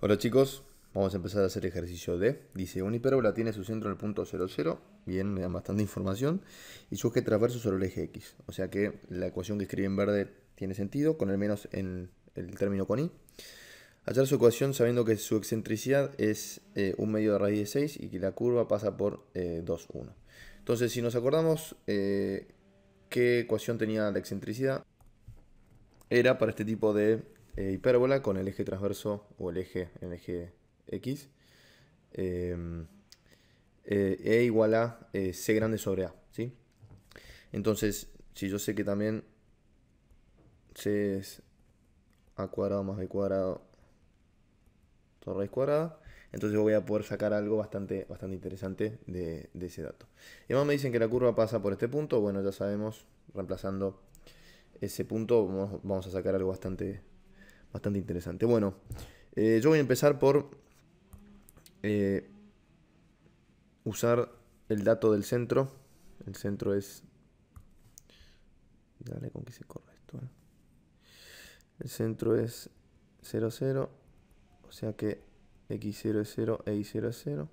Hola chicos, vamos a empezar a hacer ejercicio D. Dice, una hipérbola tiene su centro en el punto 00, bien, me da bastante información, y su eje transverso sobre el eje X. O sea que la ecuación que escribe en verde tiene sentido, con el menos en el término con Y Hallar su ecuación sabiendo que su excentricidad es eh, un medio de raíz de 6 y que la curva pasa por 2,1 eh, Entonces, si nos acordamos eh, qué ecuación tenía la excentricidad, era para este tipo de eh, hipérbola con el eje transverso o el eje, el eje X em, eh, E igual a eh, C grande sobre A. ¿sí? Entonces, si yo sé que también C es A cuadrado más B cuadrado torre raíz cuadrada, entonces voy a poder sacar algo bastante, bastante interesante de, ese dato. Y además me dicen que la curva pasa por este punto. Bueno, ya sabemos, reemplazando ese punto vamos a sacar algo bastante, bastante interesante. Bueno, eh, yo voy a empezar por eh, usar el dato del centro. El centro es... Dale con que se corre esto. Eh. El centro es 0, 0. O sea que x0 es 0 e y0 es 0.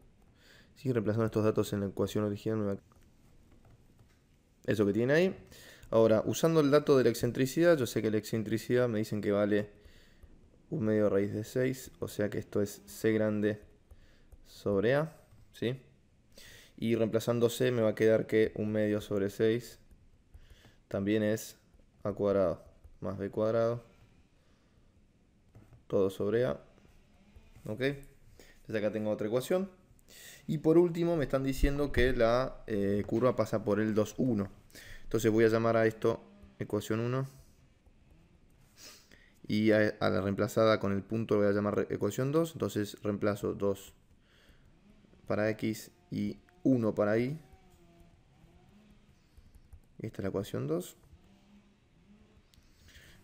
Sigue reemplazando estos datos en la ecuación original. Eso que tiene ahí. Ahora, usando el dato de la excentricidad, yo sé que la excentricidad me dicen que vale un medio raíz de 6, o sea que esto es C grande sobre A, ¿sí? Y reemplazando C me va a quedar que un medio sobre 6 también es A cuadrado más B cuadrado, todo sobre A, ¿ok? Entonces acá tengo otra ecuación. Y por último me están diciendo que la eh, curva pasa por el 2, 1. Entonces voy a llamar a esto ecuación 1 y a, la reemplazada con el punto lo voy a llamar ecuación 2, entonces reemplazo 2 para x y 1 para y. Esta es la ecuación 2.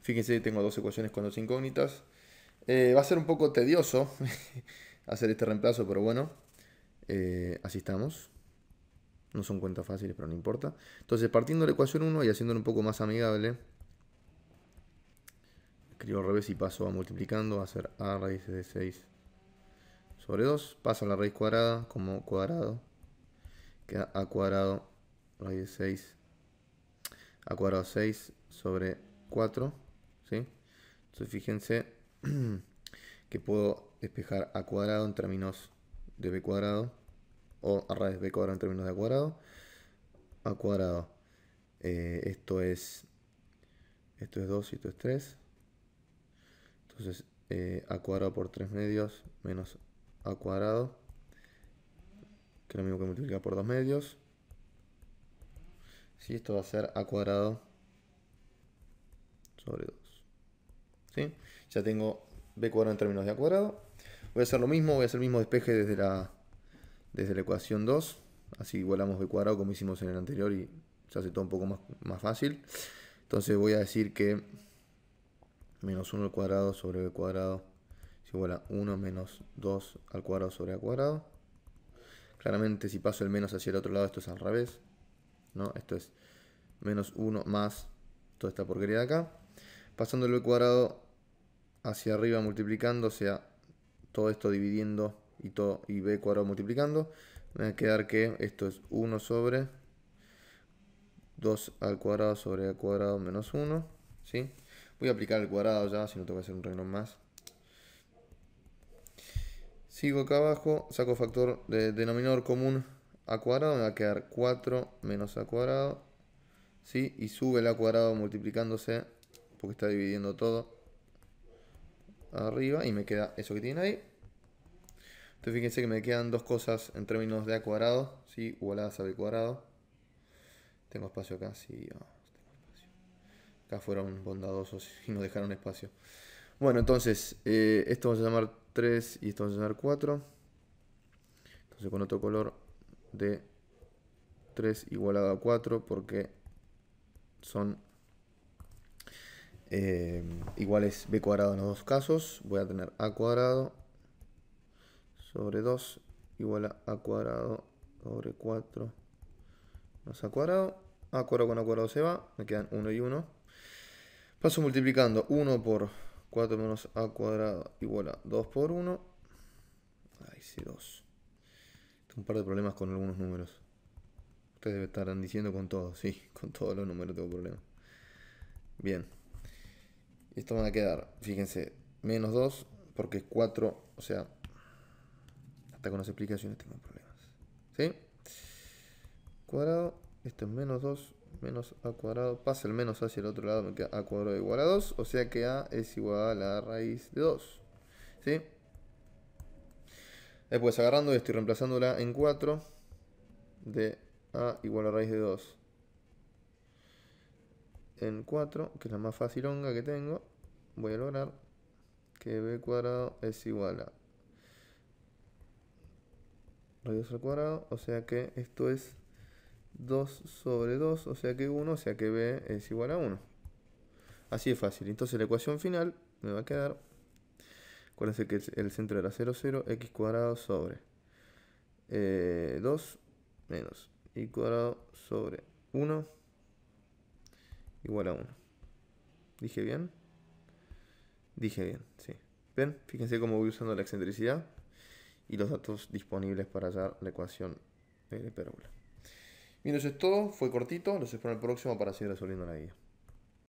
Fíjense, tengo dos ecuaciones con dos incógnitas. Eh, va a ser un poco tedioso hacer este reemplazo, pero bueno, eh, así estamos. No son cuentas fáciles, pero no importa. Entonces, partiendo de la ecuación 1 y haciéndola un poco más amigable, escribo al revés y paso a multiplicando, va a ser a raíz de 6 sobre 2, pasa la raíz cuadrada como cuadrado, queda a cuadrado raíz de 6, a cuadrado 6 sobre 4, Entonces fíjense que puedo despejar a cuadrado en términos de b cuadrado, o a raíz de b cuadrado en términos de a cuadrado, a cuadrado. Eh, esto es esto es 2 y esto es 3. Entonces eh, a cuadrado por 3 medios menos a cuadrado, que es lo mismo que multiplicar por 2 medios. esto va a ser a cuadrado sobre 2. ¿Sí? Ya tengo b cuadrado en términos de a cuadrado. Voy a hacer lo mismo, voy a hacer el mismo despeje desde la, desde la ecuación 2. Así igualamos b cuadrado como hicimos en el anterior y se hace todo un poco más, más fácil. Entonces voy a decir que menos 1 al cuadrado sobre b cuadrado es igual a 1 menos 2 al cuadrado sobre a cuadrado. Claramente si paso el menos hacia el otro lado esto es al revés. ¿no? Esto es menos 1 más toda esta porquería de acá. Pasando el b cuadrado hacia arriba multiplicando, o sea, todo esto dividiendo y, todo, y b cuadrado multiplicando. Me va a quedar que esto es 1 sobre 2 al cuadrado sobre a cuadrado menos 1. ¿sí? Voy a aplicar el cuadrado ya, si no tengo que hacer un renglón más. Sigo acá abajo, saco factor de denominador común a cuadrado, me va a quedar 4 menos a cuadrado. ¿sí? Y sube el a cuadrado multiplicándose, porque está dividiendo todo arriba. Y me queda eso que tiene ahí. Entonces fíjense que me quedan dos cosas en términos de a cuadrado, ¿sí? igualadas a b cuadrado. Tengo espacio acá, sí fueron bondadosos y nos dejaron espacio. Bueno, entonces, eh, esto vamos a llamar 3 y esto vamos a llamar 4. Entonces con otro color de 3 igualado a 4 porque son eh, iguales b cuadrado en los dos casos. Voy a tener a cuadrado sobre 2 igual a a cuadrado sobre 4 más a cuadrado. A cuadrado con a cuadrado se va, me quedan 1 y 1. Paso multiplicando 1 por 4 menos a cuadrado igual a 2 por 1. Ahí sí, 2. Tengo un par de problemas con algunos números. Ustedes estarán diciendo con todos, sí, con todos los números tengo problemas. Bien. Esto va a quedar, fíjense, menos 2, porque es 4, o sea, hasta con las explicaciones tengo problemas. ¿Sí? Cuadrado, esto es menos 2, menos a cuadrado, pasa el menos hacia el otro lado, me queda a cuadrado igual a 2, o sea que a es igual a la raíz de 2. ¿Sí? Después agarrando esto y reemplazándola en 4 de a igual a raíz de 2. En 4, que es la más fácil honga que tengo, voy a lograr que b cuadrado es igual a raíz al cuadrado, o sea que esto es 2 sobre 2, o sea que 1, o sea que B es igual a 1. Así de fácil. Entonces la ecuación final me va a quedar, acuérdense que el centro era 0, 0, x cuadrado sobre 2 eh, menos y cuadrado sobre 1 igual a 1. ¿Dije bien? Dije bien, sí. ¿Ven? Fíjense cómo voy usando la excentricidad y los datos disponibles para hallar la ecuación de la hipérbola eso es todo, fue cortito, los espero en el próximo para seguir resolviendo la guía.